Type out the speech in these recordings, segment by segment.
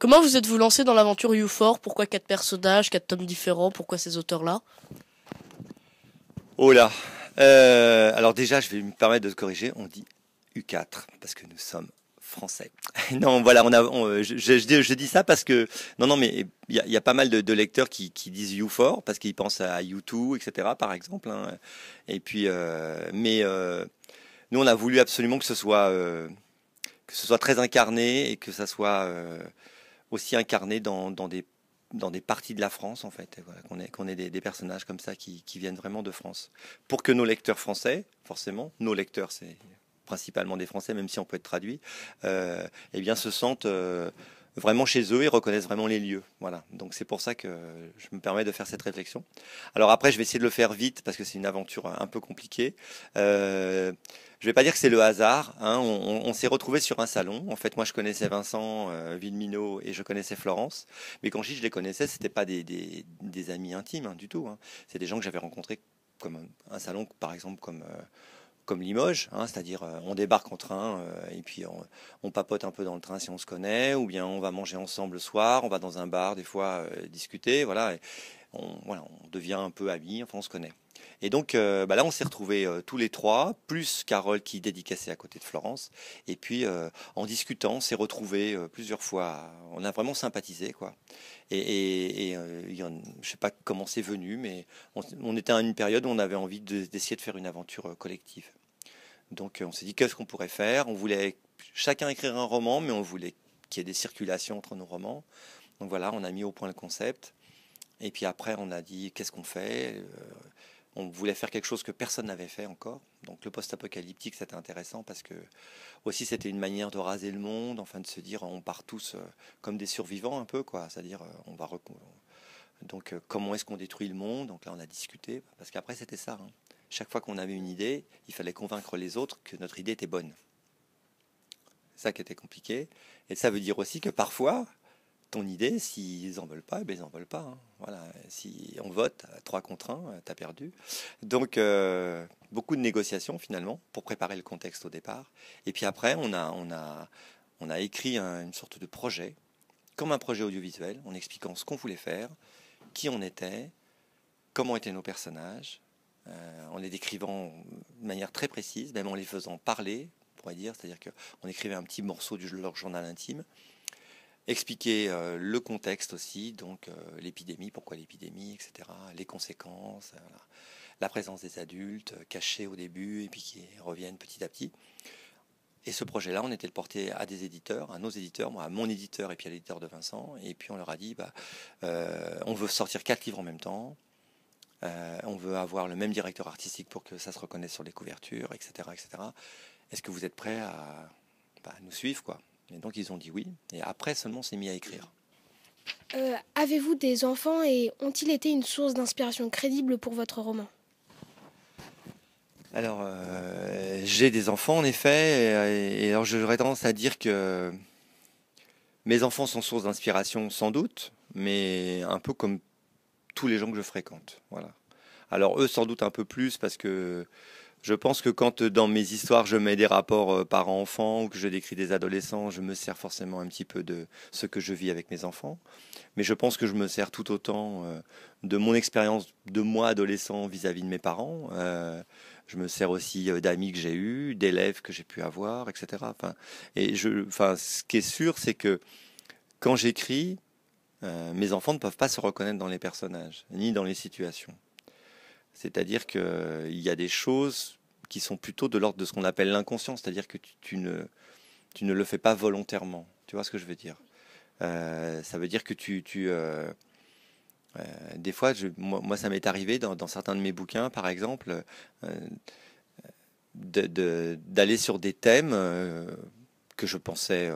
Comment vous êtes-vous lancé dans l'aventure U4 Pourquoi quatre personnages, quatre tomes différents Pourquoi ces auteurs-là Oh là euh, Alors déjà, je vais me permettre de corriger. On dit U4 parce que nous sommes français. non, voilà, on a, euh, je, dis, ça parce que non, non, mais il y, a pas mal de, lecteurs qui, disent U4 parce qu'ils pensent à U2, etc. Par exemple. Hein. Et puis, euh, mais nous, on a voulu absolument que ce soit que ce soit très incarné et que ça soit aussi incarné dans, des, dans des parties de la France, en fait. qu'on ait, qu'on des, personnages comme ça qui, qui, viennent vraiment de France. Pour que nos lecteurs français, forcément, nos lecteurs, c'est principalement des Français, même si on peut être traduit, euh, eh bien, se sentent euh, vraiment chez eux et reconnaissent vraiment les lieux. Voilà. Donc c'est pour ça que je me permets de faire cette réflexion. Alors après, je vais essayer de le faire vite parce que c'est une aventure un peu compliquée. je euh, je vais pas dire que c'est le hasard. Hein. On, s'est retrouvé sur un salon. En fait, moi, je connaissais Vincent euh, et je connaissais Florence. Mais quand je dis je les connaissais, c'était pas des, amis intimes hein, du tout. Hein. C'est des gens que j'avais rencontrés comme un, salon, par exemple, comme euh, comme Limoges, hein, c'est-à-dire euh, on débarque en train euh, et puis on, papote un peu dans le train si on se connaît, ou bien on va manger ensemble le soir, on va dans un bar des fois euh, discuter, voilà, on, voilà, on devient un peu amis, enfin on se connaît. Et donc bah là, on s'est retrouvés tous les trois, plus Carole qui dédicaçait à côté de Florence. Et puis, en discutant, on s'est retrouvé plusieurs fois. On a vraiment sympathisé, quoi. Et, et, y je sais pas comment c'est venu, mais on, était à une période où on avait envie d'essayer de, faire une aventure collective. Donc euh, on s'est dit qu'est-ce qu'on pourrait faire. On voulait chacun écrire un roman, mais on voulait qu'il y ait des circulations entre nos romans. Donc voilà, on a mis au point le concept. Et puis après, on a dit qu'est-ce qu'on fait. Euh, on voulait faire quelque chose que personne n'avait fait encore. Donc le post-apocalyptique, c'était intéressant parce que aussi c'était une manière de raser le monde, enfin de se dire on part tous euh, comme des survivants un peu quoi, c'est-à-dire on va donc comment est-ce qu'on détruit le monde Donc là on a discuté parce qu'après c'était ça. Hein chaque fois qu'on avait une idée, il fallait convaincre les autres que notre idée était bonne. C'est ça qui était compliqué. Et ça veut dire aussi que parfois, ton idée, s'ils n'en veulent pas, eh ben, ils n'en veulent pas. Hein. Voilà. Si on vote 3 contre 1, tu as perdu. Donc, euh, beaucoup de négociations finalement pour préparer le contexte au départ. Et puis après, on a, on on a écrit une sorte de projet, comme un projet audiovisuel, en expliquant ce qu'on voulait faire, qui on était, comment étaient nos personnages, euh, en les décrivant de manière très précise, même en les faisant parler, on pourrait dire, c'est-à-dire qu'on écrivait un petit morceau de leur journal intime, expliquer euh, le contexte aussi, donc euh, l'épidémie, pourquoi l'épidémie, etc., les conséquences, la présence des adultes cachés au début et puis qui reviennent petit à petit. Et ce projet-là, on était le porté à des éditeurs, à nos éditeurs, à mon éditeur et puis à l'éditeur de Vincent. Et puis on leur a dit, bah, on veut sortir quatre livres en même temps euh, on veut avoir le même directeur artistique pour que ça se reconnaisse sur les couvertures, etc. etc. Est-ce que vous êtes prêt à bah, nous suivre quoi Et donc ils ont dit oui, et après seulement on s'est mis à écrire. Euh, avez-vous des enfants et ont-ils été une source d'inspiration crédible pour votre roman alors, euh, j'ai des enfants en effet, et, et alors j'aurais tendance à dire que mes enfants sont source d'inspiration sans doute, mais un peu comme tous les gens que je fréquente. Voilà. Alors eux, sans doute un peu plus, parce que je pense que quand euh, dans mes histoires, je mets des rapports euh, parents-enfants ou que je décris des adolescents, je me sers forcément un petit peu de ce que je vis avec mes enfants. Mais je pense que je me sers tout autant euh, de mon expérience de moi adolescent vis-à-vis de mes parents. Je me sers aussi d'amis que j'ai eus, d'élèves que j'ai pu avoir, etc. Enfin, et je, ce qui est sûr, c'est que quand j'écris, euh, mes enfants ne peuvent pas se reconnaître dans les personnages, ni dans les situations. C'est-à-dire qu'il euh, y a des choses qui sont plutôt de l'ordre de ce qu'on appelle l'inconscient, c'est-à-dire que tu, ne, tu ne le fais pas volontairement. Tu vois ce que je veux dire euh, Ça veut dire que tu... tu des fois, je, moi, ça m'est arrivé dans, certains de mes bouquins, par exemple, d'aller sur des thèmes que je pensais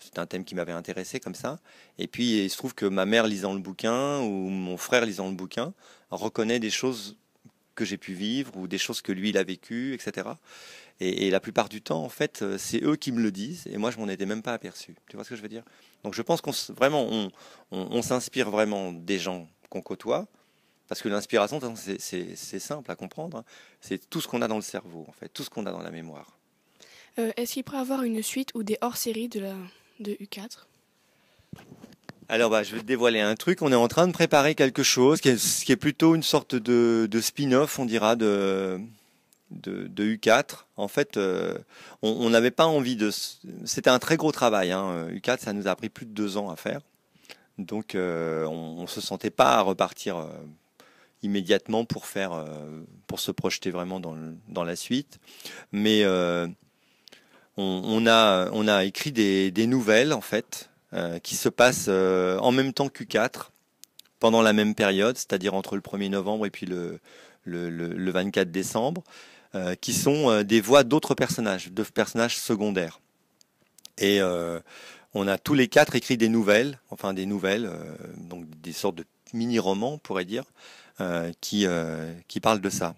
c'est un thème qui m'avait intéressé comme ça. Et puis il se trouve que ma mère lisant le bouquin ou mon frère lisant le bouquin reconnaît des choses que j'ai pu vivre ou des choses que lui il a vécues, etc. Et, la plupart du temps, en fait, euh, c'est eux qui me le disent et moi je m'en étais même pas aperçu. Tu vois ce que je veux dire Donc je pense qu'on vraiment on, s'inspire vraiment des gens qu'on côtoie. Parce que l'inspiration, c'est simple à comprendre. Hein. C'est tout ce qu'on a dans le cerveau, en fait, tout ce qu'on a dans la mémoire. Euh, est-ce qu'il pourrait avoir une suite ou des hors-séries de, U4 alors bah, je vais te dévoiler un truc, on est en train de préparer quelque chose qui est, qui est plutôt une sorte de, spin-off, on dira, de, U4. En fait, euh, on n'avait pas envie de... C'était un très gros travail. Hein. U4, ça nous a pris plus de deux ans à faire. Donc, euh, on ne se sentait pas à repartir immédiatement pour, faire, pour se projeter vraiment dans, dans la suite. Mais on, a, écrit des, nouvelles, en fait, euh, qui se passent euh, en même temps que 4 pendant la même période, c'est-à-dire entre le 1er novembre et puis le, 24 décembre, euh, qui sont des voix d'autres personnages, de personnages secondaires. Et on a tous les quatre écrit des nouvelles, enfin des nouvelles, donc des sortes de mini-romans, on pourrait dire, qui parlent de ça.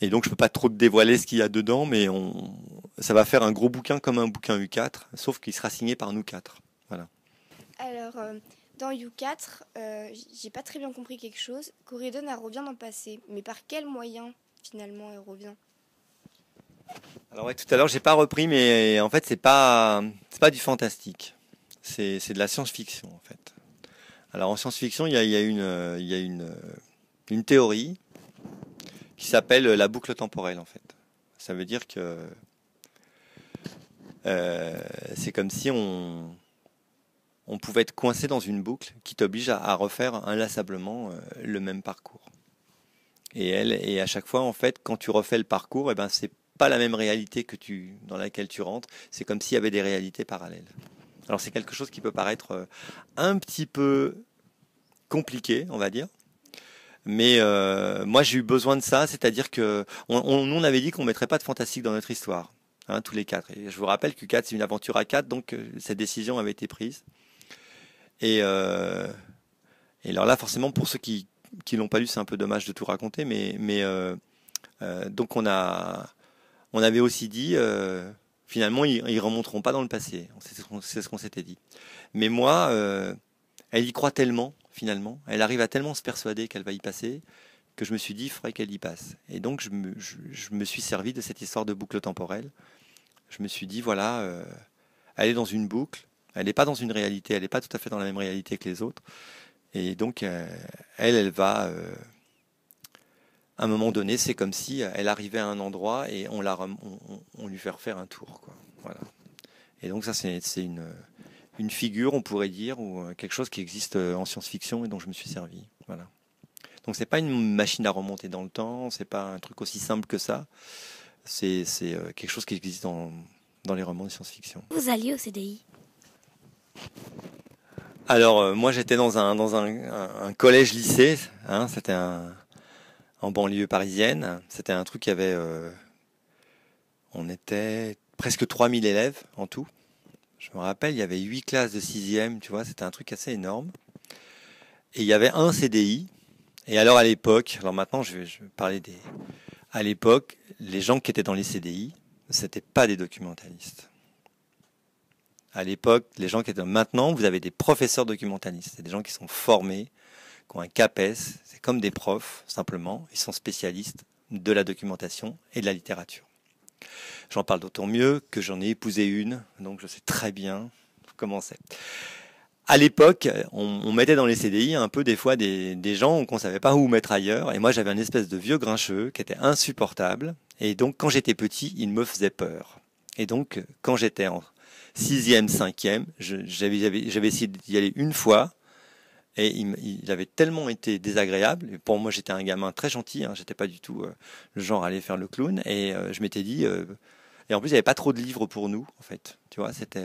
Et donc, je peux pas trop te dévoiler ce qu'il y a dedans, mais on, ça va faire un gros bouquin comme un bouquin U4, sauf qu'il sera signé par nous quatre. Voilà. Alors, euh, dans U4, euh, j'ai pas très bien compris quelque chose. Corridon revient dans le passé, mais par quel moyen finalement elle revient Alors, ouais, tout à l'heure, j'ai pas repris, mais en fait, c'est pas, c'est pas du fantastique. C'est, c'est de la science-fiction, en fait. Alors, en science-fiction, il y a, une, y a une, euh, euh, une théorie qui s'appelle la boucle temporelle en fait. Ça veut dire que euh, c'est comme si on, on pouvait être coincé dans une boucle qui t'oblige à, refaire inlassablement euh, le même parcours. Et elle, et à chaque fois en fait, quand tu refais le parcours, et eh ben c'est pas la même réalité que tu dans laquelle tu rentres. C'est comme s'il y avait des réalités parallèles. Alors c'est quelque chose qui peut paraître euh, un petit peu compliqué, on va dire, mais euh, moi, j'ai eu besoin de ça, c'est-à-dire que on, on, avait dit qu'on mettrait pas de fantastique dans notre histoire, hein, tous les quatre. Et je vous rappelle que 4, c'est une aventure à 4, donc euh, cette décision avait été prise. Et, euh, et alors là, forcément, pour ceux qui qui l'ont pas lu, c'est un peu dommage de tout raconter, mais mais donc on a on avait aussi dit finalement ils, ils remonteront pas dans le passé. C'est ce qu'on s'était dit. Mais moi, elle y croit tellement finalement. Elle arrive à tellement se persuader qu'elle va y passer que je me suis dit, il faudrait qu'elle y passe. Et donc, je me, suis servi de cette histoire de boucle temporelle. Je me suis dit, voilà, euh, elle est dans une boucle, elle n'est pas dans une réalité, elle n'est pas tout à fait dans la même réalité que les autres. Et donc, euh, elle, elle va... Euh, à un moment donné, c'est comme si elle arrivait à un endroit et on, lui fait refaire un tour. Quoi. Voilà. Et donc ça, c'est une, une figure, on pourrait dire, ou euh, quelque chose qui existe euh, en science-fiction et dont je me suis servi. Voilà. Donc n'est pas une machine à remonter dans le temps, ce n'est pas un truc aussi simple que ça. C'est euh, quelque chose qui existe dans, les romans de science-fiction. Vous alliez au CDI Alors moi j'étais dans un, collège-lycée, hein, c'était en banlieue parisienne, c'était un truc qui avait... on était presque 3000 élèves en tout. Je me rappelle, il y avait huit classes de sixième, tu vois, c'était un truc assez énorme. Et il y avait un CDI. Et alors à l'époque, alors maintenant je vais, parler des... À l'époque, les gens qui étaient dans les CDI, c'était pas des documentalistes. À l'époque, les gens qui étaient maintenant, vous avez des professeurs documentalistes, c'est des gens qui sont formés, qui ont un CAPES, c'est comme des profs simplement, ils sont spécialistes de la documentation et de la littérature. J'en parle d'autant mieux que j'en ai épousé une, donc je sais très bien comment c'est. À l'époque, on, mettait dans les CDI un peu des fois des, gens qu'on ne savait pas où mettre ailleurs. Et moi, j'avais un espèce de vieux grincheux qui était insupportable. Et donc, quand j'étais petit, il me faisait peur. Et donc, quand j'étais en sixième, cinquième, j'avais essayé d'y aller une fois. Et il, avait tellement été désagréable. pour moi, j'étais un gamin très gentil. Hein, j'étais pas du tout euh, le genre à aller faire le clown. Et euh, je m'étais dit. Euh, et en plus, il n'y avait pas trop de livres pour nous, en fait. Tu vois, c'était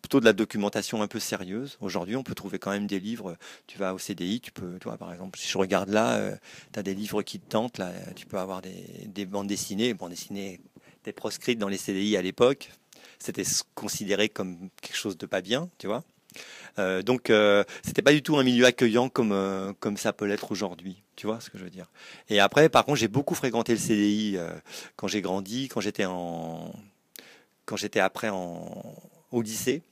plutôt de la documentation un peu sérieuse. Aujourd'hui, on peut trouver quand même des livres. Tu vas au CDI, tu peux, toi, par exemple, si je regarde là, tu as des livres qui te tentent. Là, tu peux avoir des, bandes dessinées. Bandes dessinées étaient proscrites dans les CDI à l'époque. C'était considéré comme quelque chose de pas bien, tu vois. Euh, donc, euh, c'était pas du tout un milieu accueillant comme euh, comme ça peut l'être aujourd'hui. Tu vois ce que je veux dire Et après, par contre, j'ai beaucoup fréquenté le CDI quand j'ai grandi, quand j'étais en, quand j'étais après en au lycée,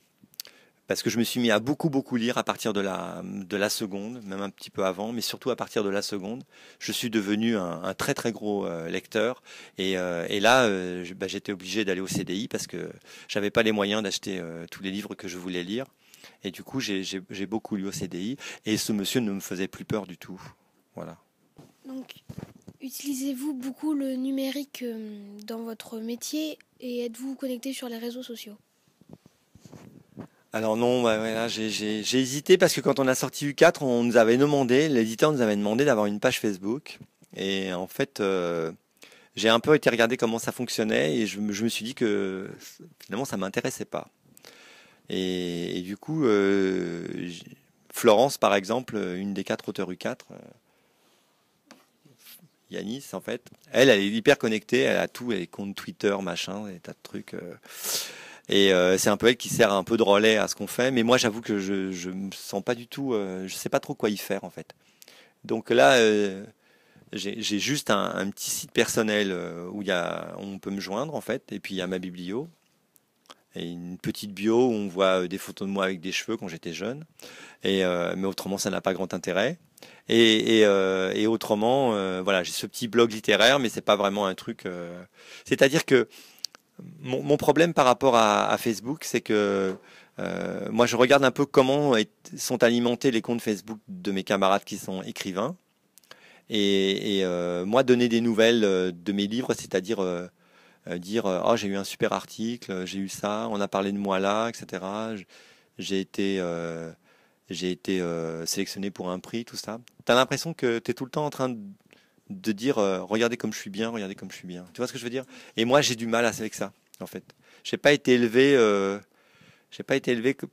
parce que je me suis mis à beaucoup beaucoup lire à partir de la de la seconde, même un petit peu avant, mais surtout à partir de la seconde, je suis devenu un, très très gros lecteur. Et, et là, bah, j'étais obligé d'aller au CDI parce que j'avais pas les moyens d'acheter tous les livres que je voulais lire. Et du coup, j'ai beaucoup lu au CDI. Et ce monsieur ne me faisait plus peur du tout. Voilà. Donc, utilisez-vous beaucoup le numérique euh, dans votre métier et êtes-vous connecté sur les réseaux sociaux alors non, bah, j'ai hésité parce que quand on a sorti U4, on nous avait demandé, l'éditeur nous avait demandé d'avoir une page Facebook. Et en fait, euh, j'ai un peu été regarder comment ça fonctionnait et je, je me suis dit que finalement ça m'intéressait pas. Et, du coup, euh, Florence, par exemple, euh, une des quatre auteurs U4, euh, Yanis, en fait, elle, elle est hyper connectée, elle a tout, elle compte Twitter, machin, des tas de trucs. Et c'est un peu elle qui sert un peu de relais à ce qu'on fait. Mais moi, j'avoue que je, ne me sens pas du tout, je sais pas trop quoi y faire en fait. Donc là, j'ai juste un, petit site personnel où y a, on peut me joindre en fait. Et puis il y a ma biblio et une petite bio où on voit euh, des photos de moi avec des cheveux quand j'étais jeune. Et, euh, mais autrement, ça n'a pas grand intérêt. Et, euh, autrement, voilà, j'ai ce petit blog littéraire, mais c'est pas vraiment un truc. C'est-à-dire que mon, problème par rapport à, Facebook, c'est que moi, je regarde un peu comment sont alimentés les comptes Facebook de mes camarades qui sont écrivains. Et, moi, donner des nouvelles de mes livres, c'est-à-dire euh, dire oh, j'ai eu un super article, euh, j'ai eu ça, on a parlé de moi là, etc. J'ai été, j'ai été sélectionné pour un prix, tout ça. Tu as l'impression que tu es tout le temps en train de, dire regardez comme je suis bien, regardez comme je suis bien. Tu vois ce que je veux dire Et moi j'ai du mal avec ça, en fait. J'ai pas été élevé, j'ai pas été élevé que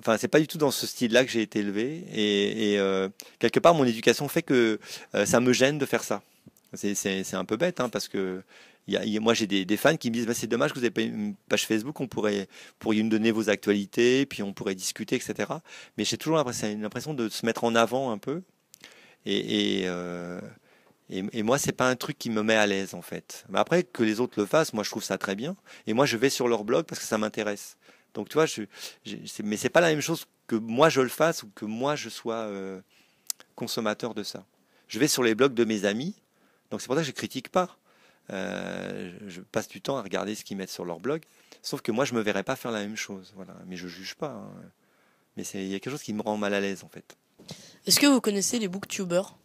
enfin c'est pas du tout dans ce style-là que j'ai été élevé et, quelque part mon éducation fait que ça me gêne de faire ça. C'est un peu bête hein, parce que moi, j'ai des, fans qui me disent bah, c'est dommage que vous n'ayez pas une page Facebook, on pourrait pourriez nous donner vos actualités, puis on pourrait discuter, etc. Mais j'ai toujours l'impression de se mettre en avant un peu. Et, euh, et, et, moi, c'est pas un truc qui me met à l'aise, en fait. Mais après, que les autres le fassent, moi, je trouve ça très bien. Et moi, je vais sur leur blog parce que ça m'intéresse. Donc, tu vois, je, mais c'est pas la même chose que moi je le fasse ou que moi je sois euh, consommateur de ça. Je vais sur les blogs de mes amis, donc c'est pour ça que je critique pas. Euh, je passe du temps à regarder ce qu'ils mettent sur leur blog. Sauf que moi, je ne me verrais pas faire la même chose. Voilà. Mais je ne juge pas. Hein. Mais il y a quelque chose qui me rend mal à l'aise, en fait. Est-ce que vous connaissez les booktubers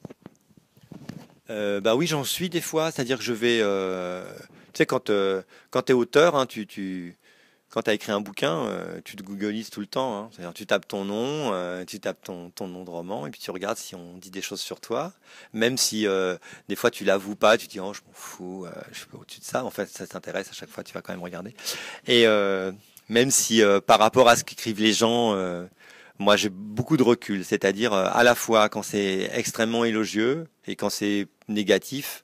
euh, bah oui, j'en suis des fois, c'est-à-dire que je vais, euh, tu sais, quand, quand tu es auteur, hein, tu, tu, quand tu as écrit un bouquin, euh, tu te googlises tout le temps. Hein. C'est-à-dire, tu tapes ton nom, euh, tu tapes ton, nom de roman, et puis tu regardes si on dit des choses sur toi. Même si euh, des fois tu l'avoues pas, tu dis oh je m'en fous, je suis au-dessus de ça. En fait, ça t'intéresse à chaque fois, tu vas quand même regarder. Et même si par rapport à ce qu'écrivent les gens, moi j'ai beaucoup de recul. C'est-à-dire à la fois quand c'est extrêmement élogieux et quand c'est négatif,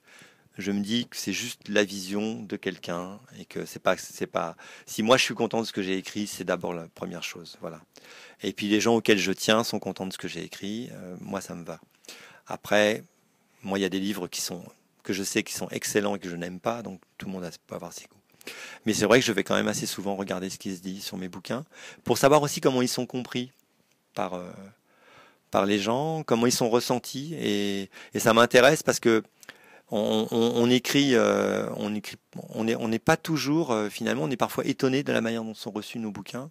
je me dis que c'est juste la vision de quelqu'un et que c'est pas, c'est pas. Si moi je suis content de ce que j'ai écrit, c'est d'abord la première chose, voilà. Et puis les gens auxquels je tiens sont contents de ce que j'ai écrit. Euh, moi, ça me va. Après, moi, il y a des livres qui sont que je sais qui sont excellents et que je n'aime pas, donc tout le monde peut avoir ses goûts. Mais c'est vrai que je vais quand même assez souvent regarder ce qui se dit sur mes bouquins pour savoir aussi comment ils sont compris par euh, par les gens, comment ils sont ressentis et, et ça m'intéresse parce que on, on, écrit, euh, on on n'est pas toujours, euh, finalement, on est parfois étonné de la manière dont sont reçus nos bouquins,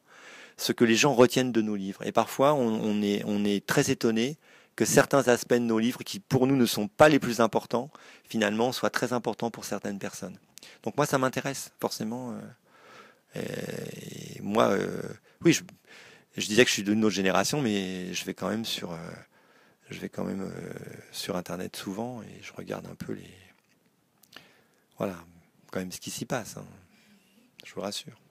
ce que les gens retiennent de nos livres. Et parfois, on, est, on est très étonné que certains aspects de nos livres, qui pour nous ne sont pas les plus importants, finalement, soient très importants pour certaines personnes. Donc moi, ça m'intéresse, forcément. Euh, moi, oui, je, disais que je suis d'une autre génération, mais je vais quand même sur je vais quand même euh, sur Internet souvent et je regarde un peu les... Voilà, quand même ce qui s'y passe, hein. je vous rassure.